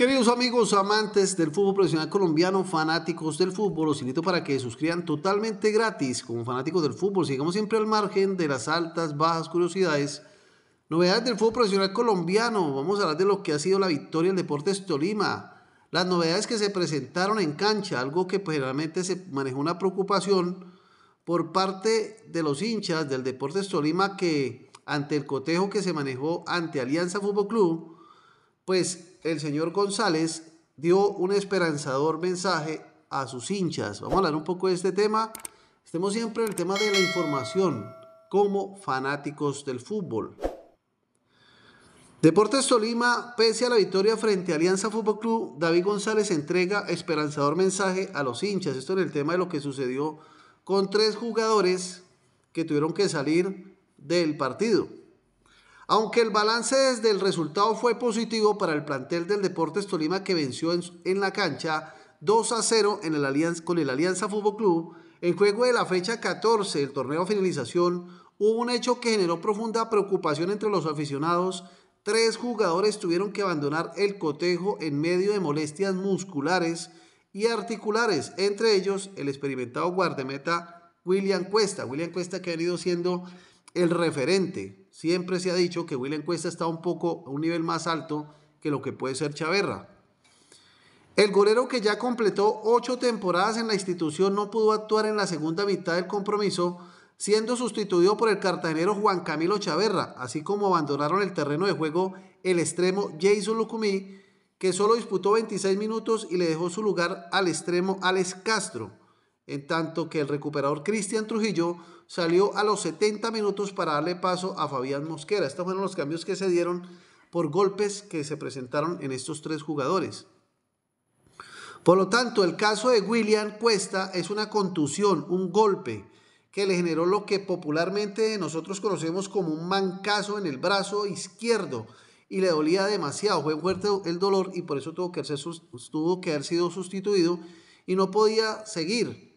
queridos amigos amantes del fútbol profesional colombiano, fanáticos del fútbol, los invito para que se suscriban totalmente gratis como fanáticos del fútbol. Sigamos siempre al margen de las altas, bajas curiosidades. Novedades del fútbol profesional colombiano. Vamos a hablar de lo que ha sido la victoria del Deportes Tolima. Las novedades que se presentaron en cancha, algo que pues, generalmente se manejó una preocupación por parte de los hinchas del Deportes Tolima que ante el cotejo que se manejó ante Alianza Fútbol Club, pues el señor González dio un esperanzador mensaje a sus hinchas. Vamos a hablar un poco de este tema. Estemos siempre en el tema de la información como fanáticos del fútbol. Deportes Tolima, pese a la victoria frente a Alianza Fútbol Club, David González entrega esperanzador mensaje a los hinchas. Esto en el tema de lo que sucedió con tres jugadores que tuvieron que salir del partido. Aunque el balance desde el resultado fue positivo para el plantel del Deportes Tolima que venció en, la cancha 2 a 0 en el con el Alianza Fútbol Club, en juego de la fecha 14 del torneo finalización hubo un hecho que generó profunda preocupación entre los aficionados. Tres jugadores tuvieron que abandonar el cotejo en medio de molestias musculares y articulares, entre ellos el experimentado guardameta William Cuesta, William Cuesta que ha venido siendo el referente siempre se ha dicho que Will Cuesta está un poco a un nivel más alto que lo que puede ser Chaverra. El golero que ya completó ocho temporadas en la institución no pudo actuar en la segunda mitad del compromiso, siendo sustituido por el cartagenero Juan Camilo Chaverra, así como abandonaron el terreno de juego el extremo Jason Lucumí, que solo disputó 26 minutos y le dejó su lugar al extremo Alex Castro en tanto que el recuperador Cristian Trujillo salió a los 70 minutos para darle paso a Fabián Mosquera. Estos fueron los cambios que se dieron por golpes que se presentaron en estos tres jugadores. Por lo tanto, el caso de William Cuesta es una contusión, un golpe que le generó lo que popularmente nosotros conocemos como un mancazo en el brazo izquierdo y le dolía demasiado, fue fuerte el dolor y por eso tuvo que, haber, tuvo que haber sido sustituido y no podía seguir.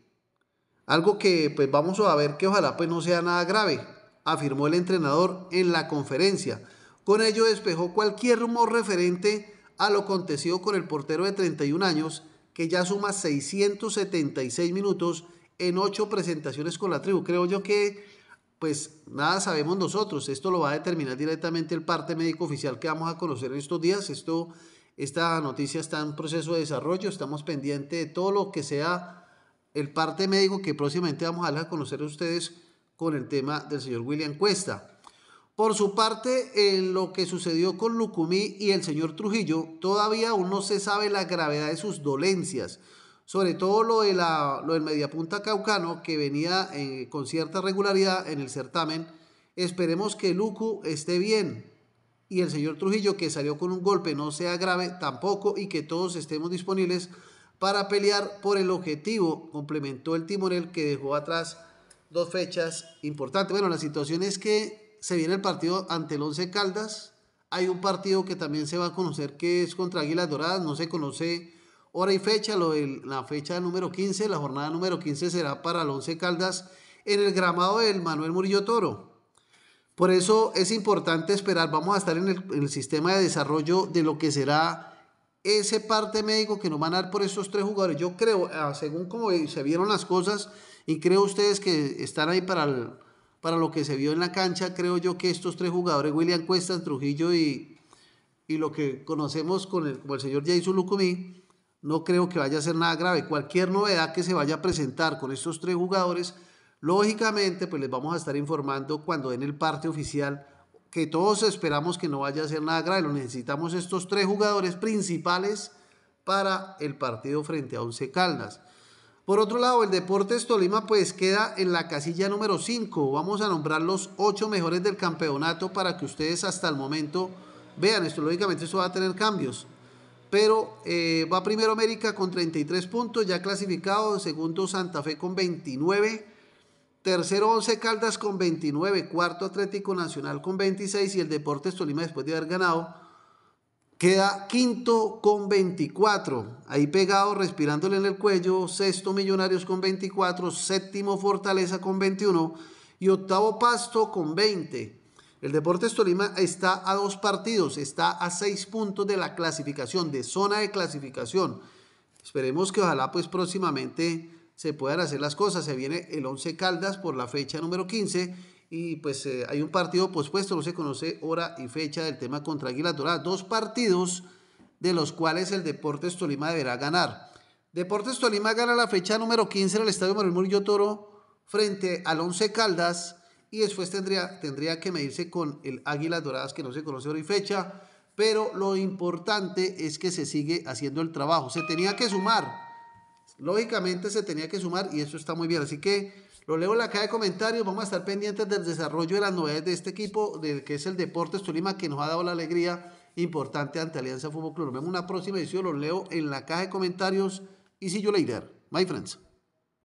Algo que pues vamos a ver que ojalá pues no sea nada grave, afirmó el entrenador en la conferencia. Con ello despejó cualquier rumor referente a lo acontecido con el portero de 31 años, que ya suma 676 minutos en 8 presentaciones con la tribu. Creo yo que pues nada sabemos nosotros, esto lo va a determinar directamente el parte médico oficial que vamos a conocer en estos días. Esto esta noticia está en proceso de desarrollo, estamos pendientes de todo lo que sea el parte médico que próximamente vamos a dar a conocer a ustedes con el tema del señor William Cuesta. Por su parte, en lo que sucedió con Lucumí y el señor Trujillo, todavía aún no se sabe la gravedad de sus dolencias, sobre todo lo, de la, lo del mediapunta caucano que venía eh, con cierta regularidad en el certamen. Esperemos que Lucu esté bien y el señor Trujillo que salió con un golpe no sea grave tampoco y que todos estemos disponibles para pelear por el objetivo, complementó el timonel que dejó atrás dos fechas importantes. Bueno, la situación es que se viene el partido ante el Once Caldas. Hay un partido que también se va a conocer que es contra Águilas Doradas. No se conoce hora y fecha. Lo de la fecha número 15, la jornada número 15 será para el Once Caldas en el gramado del Manuel Murillo Toro. Por eso es importante esperar. Vamos a estar en el sistema de desarrollo de lo que será ese parte médico que nos van a dar por estos tres jugadores. Yo creo, ah, según como se vieron las cosas, y creo ustedes que están ahí para, para lo que se vio en la cancha, creo yo que estos tres jugadores, William Cuesta, Trujillo y, y lo que conocemos con el, como el señor Jason Lucumí, no creo que vaya a ser nada grave. Cualquier novedad que se vaya a presentar con estos tres jugadores, lógicamente, pues les vamos a estar informando cuando den el parte oficial que todos esperamos que no vaya a ser nada grave. Lo necesitamos estos tres jugadores principales para el partido frente a Once Caldas. Por otro lado, el Deportes Tolima pues queda en la casilla número 5. Vamos a nombrar los 8 mejores del campeonato para que ustedes hasta el momento vean esto. Lógicamente eso va a tener cambios. Pero eh, va primero América con 33 puntos, ya clasificado. Segundo Santa Fe con 29. Tercero, Once Caldas con 29. Cuarto, Atlético Nacional con 26. Y el Deportes Tolima, después de haber ganado, queda quinto con 24. Ahí pegado, respirándole en el cuello. Sexto, Millonarios con 24. Séptimo, Fortaleza con 21. Y octavo, Pasto con 20. El Deportes Tolima está a dos partidos, está a seis puntos de la clasificación, de zona de clasificación. Esperemos que ojalá pues próximamente se puedan hacer las cosas. Se viene el 11 Caldas por la fecha número 15 y pues eh, hay un partido pospuesto, no se conoce hora y fecha del tema contra águilas Doradas, Dos partidos de los cuales el Deportes Tolima deberá ganar. Deportes Tolima gana la fecha número 15 en el Estadio Manuel Murillo Toro frente al 11 Caldas y después tendría, tendría que medirse con el Águilas Doradas que no se conoce hora y fecha, pero lo importante es que se sigue haciendo el trabajo. Se tenía que sumar Lógicamente se tenía que sumar y eso está muy bien. Así que lo leo en la caja de comentarios. Vamos a estar pendientes del desarrollo de las novedades de este equipo, de, que es el Deportes Tolima, que nos ha dado la alegría importante ante Alianza Fútbol Club. Nos vemos en una próxima edición. lo leo en la caja de comentarios. Y si yo leer, my friends.